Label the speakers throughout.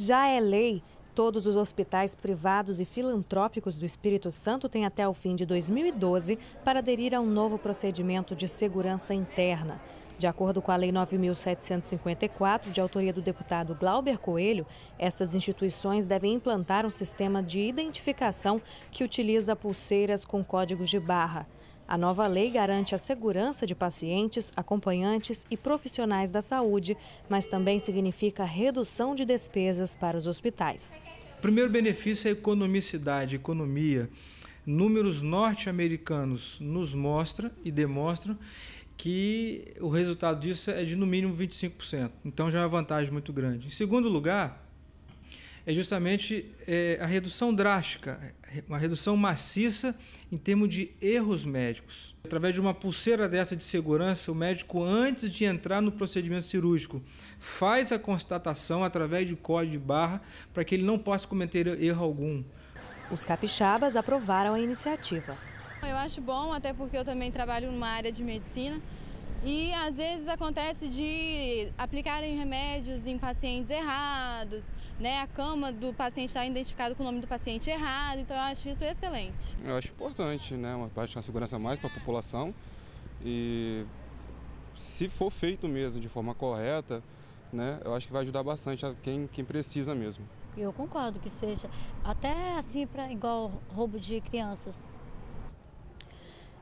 Speaker 1: Já é lei. Todos os hospitais privados e filantrópicos do Espírito Santo têm até o fim de 2012 para aderir a um novo procedimento de segurança interna. De acordo com a Lei 9.754, de autoria do deputado Glauber Coelho, estas instituições devem implantar um sistema de identificação que utiliza pulseiras com códigos de barra. A nova lei garante a segurança de pacientes, acompanhantes e profissionais da saúde, mas também significa redução de despesas para os hospitais.
Speaker 2: O primeiro benefício é a economicidade, economia. Números norte-americanos nos mostram e demonstram que o resultado disso é de no mínimo 25%. Então já é uma vantagem muito grande. Em segundo lugar, é justamente é, a redução drástica, uma redução maciça em termos de erros médicos. Através de uma pulseira dessa de segurança, o médico, antes de entrar no procedimento cirúrgico, faz a constatação através de código de barra para que ele não possa cometer erro algum.
Speaker 1: Os capixabas aprovaram a iniciativa. Eu acho bom, até porque eu também trabalho numa área de medicina e às vezes acontece de aplicarem remédios em pacientes errados, né? A cama do paciente está identificada com o nome do paciente errado, então eu acho isso excelente.
Speaker 2: Eu acho importante, né? Uma parte de segurança mais para a população e se for feito mesmo de forma correta, né? Eu acho que vai ajudar bastante a quem, quem precisa mesmo.
Speaker 1: Eu concordo que seja até assim para igual roubo de crianças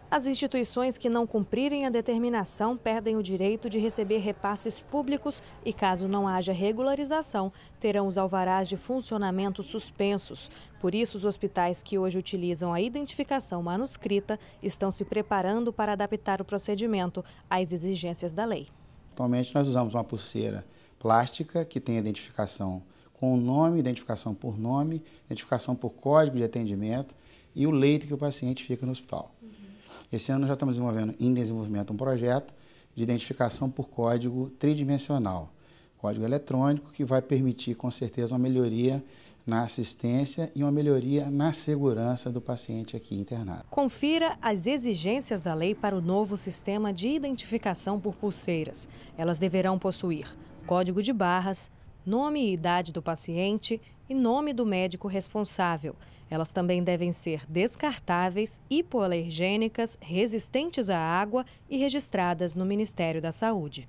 Speaker 1: as instituições que não cumprirem a determinação perdem o direito de receber repasses públicos e, caso não haja regularização, terão os alvarás de funcionamento suspensos. Por isso, os hospitais que hoje utilizam a identificação manuscrita estão se preparando para adaptar o procedimento às exigências da lei.
Speaker 3: Atualmente, nós usamos uma pulseira plástica que tem identificação com o nome, identificação por nome, identificação por código de atendimento e o leito que o paciente fica no hospital. Uhum. Esse ano já estamos desenvolvendo em desenvolvimento um projeto de identificação por código tridimensional, código eletrônico que vai permitir com certeza uma melhoria na assistência e uma melhoria na segurança do paciente aqui internado.
Speaker 1: Confira as exigências da lei para o novo sistema de identificação por pulseiras. Elas deverão possuir código de barras, nome e idade do paciente, e nome do médico responsável. Elas também devem ser descartáveis, hipoalergênicas, resistentes à água e registradas no Ministério da Saúde.